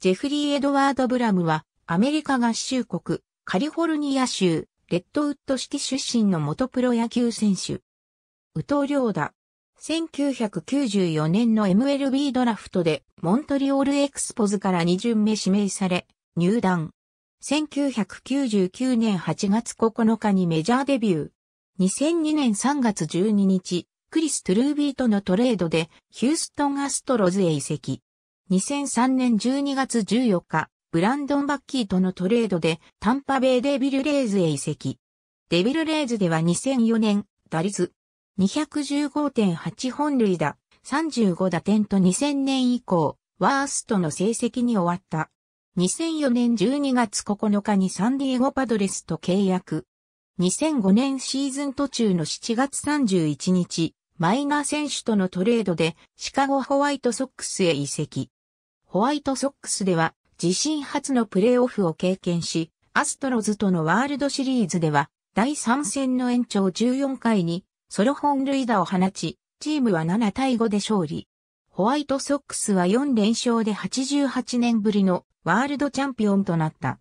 ジェフリー・エドワード・ブラムは、アメリカ合衆国、カリフォルニア州、レッドウッド式出身の元プロ野球選手。宇藤良打。1994年の MLB ドラフトで、モントリオールエクスポズから2巡目指名され、入団。1999年8月9日にメジャーデビュー。2002年3月12日、クリス・トゥルービーとのトレードで、ヒューストン・アストロズへ移籍。2003年12月14日、ブランドン・バッキーとのトレードでタンパベイデビルレイズへ移籍。デビルレイズでは2004年、打率215.8本塁打、35打点と2000年以降、ワーストの成績に終わった。2004年12月9日にサンディエゴパドレスと契約。2005年シーズン途中の7月31日、マイナー選手とのトレードでシカゴホワイトソックスへ移籍。ホワイトソックスでは自身初のプレーオフを経験し、アストロズとのワールドシリーズでは第3戦の延長14回にソロ本塁打を放ち、チームは7対5で勝利。ホワイトソックスは4連勝で88年ぶりのワールドチャンピオンとなった。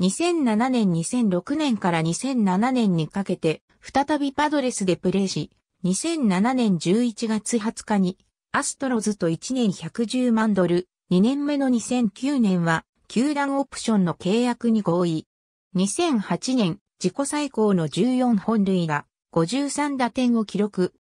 2007年2006年から2007年にかけて、再びパドレスでプレーし、2007年11月20日にアストロズと1年110万ドル、2年目の2009年は、球団オプションの契約に合意。2008年、自己最高の14本塁打、53打点を記録。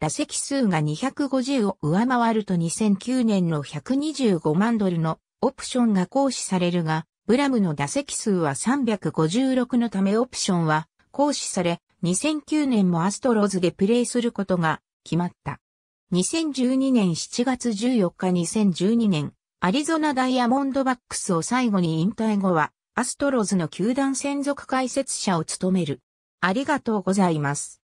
打席数が250を上回ると2009年の125万ドルのオプションが行使されるが、ブラムの打席数は356のためオプションは行使され、2009年もアストロズでプレーすることが決まった。2012年7月14日2012年アリゾナダイヤモンドバックスを最後に引退後は、アストロズの球団専属解説者を務める。ありがとうございます。